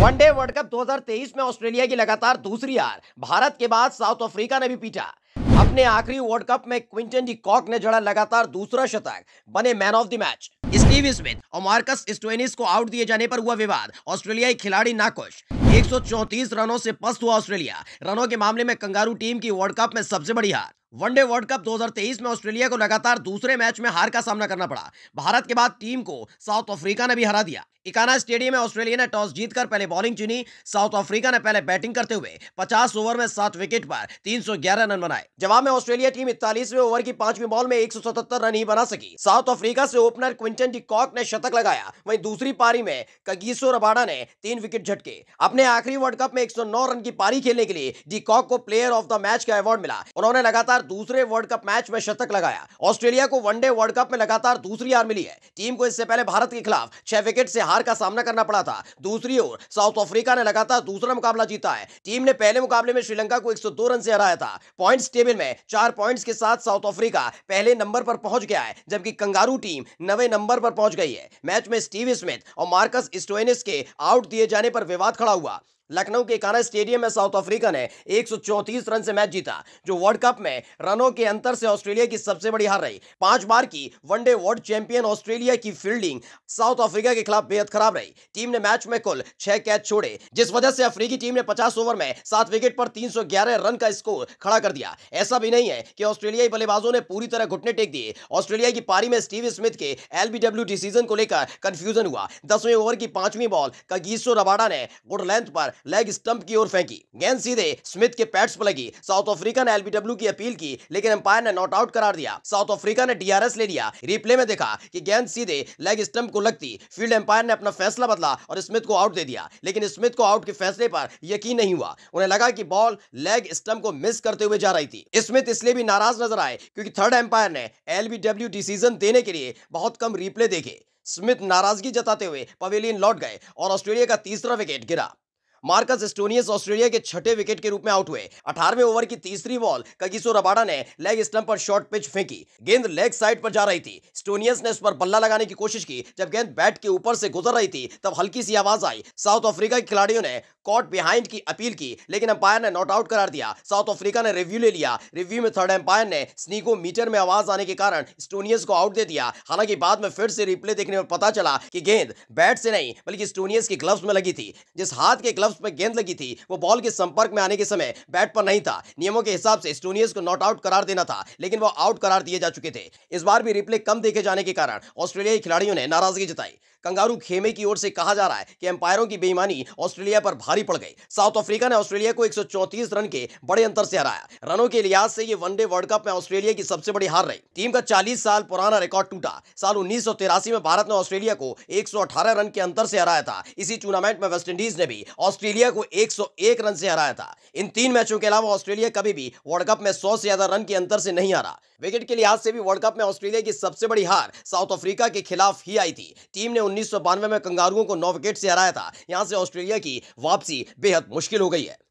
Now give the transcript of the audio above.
one day world cup 2023 में Australia की लगातार दूसरी हार भारत के बाद साउथ अफ्रीका ने भी पीटा अपने आखिरी वर्ल्ड कप में क्विंटन डी कॉक ने जड़ा लगातार दूसरा शतक बने man of the match Steve Smith और मार्कस स्टोनिस को आउट दिए जाने पर हुआ विवाद ऑस्ट्रेलियाई खिलाड़ी नाकुश 134 रनों से पस्त हुआ ऑस्ट्रेलिया रनों के मामले में कंगारू टीम की वर्ल्ड कप में सबसे बड़ी हार वनडे वर्ल्ड कप 2023 में ऑस्ट्रेलिया को लगातार दूसरे मैच में हार का सामना करना पड़ा भारत के बाद टीम को साउथ अफ्रीका ने भी हरा दिया इकाना स्टेडियम में ऑस्ट्रेलिया ने टॉस जीतकर पहले बॉलिंग चुनी साउथ अफ्रीका ने पहले बैटिंग करते हुए 50 ओवर में सात विकेट पर 311 रन बनाए जवाब में ऑस्ट्रेलिया टीम इकतालीसवें ओवर की पांचवी बॉल में 177 रन ही बना सकी साउथ अफ्रीका से ओपनर क्विंटन कॉक ने शतक लगाया वही दूसरी पारी में कगीसो रबाडा ने तीन विकेट झटके अपने आखिरी वर्ल्ड कप में एक रन की पारी खेलने के लिए डिकॉक को प्लेयर ऑफ द मैच का अवार्ड मिला उन्होंने लगातार दूसरे वर्ल्ड कप मैच में शतक लगाया ऑस्ट्रेलिया को वनडे वर्ल्ड कप में लगातार दूसरी हार मिली है टीम को इससे पहले भारत के खिलाफ छह विकेट से हार का सामना करना पड़ा था दूसरी ओर साउथ अफ्रीका ने लगातार दूसरा मुकाबला जीता है टीम ने पहले मुकाबले में श्रीलंका को 102 रन से हराया था पॉइंट्स टेबल में चार पॉइंट्स के साथ साउथ अफ्रीका पहले नंबर पर पहुंच गया है जबकि कंगारू टीम नवे नंबर पर पहुंच गई है मैच में स्टीव स्मिथ और मार्कस स्टोइनिस के आउट दिए जाने पर विवाद खड़ा हुआ लखनऊ के काना स्टेडियम में साउथ अफ्रीका ने 134 रन से मैच जीता जो वर्ल्ड कप में रनों के अंतर से ऑस्ट्रेलिया की सबसे बड़ी हार रही पांच बार की वनडे वर्ल्ड चैंपियन ऑस्ट्रेलिया की फील्डिंग साउथ अफ्रीका के खिलाफ बेहद खराब रही टीम ने मैच में कुल छह कैच छोड़े जिस वजह से अफ्रीकी टीम ने पचास ओवर में सात विकेट पर तीन रन का स्कोर खड़ा कर दिया ऐसा भी नहीं है कि ऑस्ट्रेलियाई बल्लेबाजों ने पूरी तरह घुटने टेक दिए ऑस्ट्रेलिया की पारी में स्टीव स्मिथ के एलबीडब्ल्यू डिसीजन को लेकर कंफ्यूजन हुआ दसवें ओवर की पांचवी बॉल कगीसो रबाडा ने गुड लेंथ पर लेग स्टंप की ओर फेंकी गेंद सीधे स्मिथ के पैट्स पर लगी साउथ अफ्रीका ने एलबीडब्ल्यू की अपील की लेकिन अंपायर ने नॉट आउट करार दिया साउथ अफ्रीका ने डीआरएस ले लिया रिप्ले में देखा कि गेंद सीधे लेग स्टंप को लगती फील्ड अंपायर ने अपना फैसला बदला और स्मिथ को आउट दे दिया लेकिन स्मिथ को आउट के फैसले पर यकीन नहीं हुआ उन्हें लगा कि बॉल लेग स्टंप को मिस करते हुए जा रही थी स्मिथ इसलिए भी नाराज नजर आए क्योंकि थर्ड अंपायर ने एलबीडब्ल्यू डिसीजन देने के लिए बहुत कम रिप्ले देखे स्मिथ नाराजगी जताते हुए पवेलियन लौट गए और ऑस्ट्रेलिया का तीसरा विकेट गिरा मार्कस एस्टोनियस ऑस्ट्रेलिया के छठे विकेट के रूप में आउट हुए अठारवे ओवर की तीसरी बॉल कगिसो रबाडा ने लेग स्टंप पर शॉर्ट पिच फेंकी गेंद लेग साइड पर जा रही थी स्टोनियस ने उस पर बल्ला लगाने की कोशिश की जब गेंद बैट के ऊपर से गुजर रही थी तब हल्की सी आवाज आई साउथ अफ्रीका के खिलाड़ियों ने कॉट बिहाइंड की अपील की लेकिन अंपायर ने नॉट आउट करार दिया साउथ अफ्रीका ने रिव्यू ले लिया रिव्यू में थर्ड एम्पायर ने स्नीको मीटर में आवाज आने के कारण स्टोनियस को आउट दे दिया हालांकि बाद में फिर से रिप्ले देखने पर पता चला कि गेंद बैट से नहीं बल्कि स्टोनियस के ग्लव्स में लगी थी जिस हाथ के ग्लव ग्लव्स पर गेंद लगी थी वो बॉल के संपर्क में आने के समय बैट पर नहीं था नियमों के हिसाब से स्टोनियस को नॉट आउट करार देना था लेकिन वो आउट करार दिए जा चुके थे इस बार भी रिप्ले कम देखे जाने के कारण ऑस्ट्रेलियाई खिलाड़ियों ने नाराजगी जताई कंगारू खेमे की ओर से कहा जा रहा है कि एम्पायरों की बेईमानी ऑस्ट्रेलिया पर भारी पड़ गई साउथ अफ्रीका ने ऑस्ट्रेलिया को 134 रन के बड़े अंतर से हराया रनों के लिहाज से ये वनडे वर्ल्ड कप में ऑस्ट्रेलिया की सबसे बड़ी हार रही टीम का 40 साल पुराना रिकॉर्ड टूटा साल उन्नीस में भारत ने ऑस्ट्रेलिया को एक रन के अंतर से हराया था इसी टूर्नामेंट में वेस्टइंडीज ने भी ऑस्ट्रेलिया को 101 रन से हराया था इन तीन मैचों के अलावा ऑस्ट्रेलिया कभी भी वर्ल्ड कप में 100 से ज्यादा रन के अंतर से नहीं हारा विकेट के लिहाज से भी वर्ल्ड कप में ऑस्ट्रेलिया की सबसे बड़ी हार साउथ अफ्रीका के खिलाफ ही आई थी टीम ने उन्नीस में कंगारुओं को नौ विकेट से हराया था यहां से ऑस्ट्रेलिया की वापसी बेहद मुश्किल हो गई है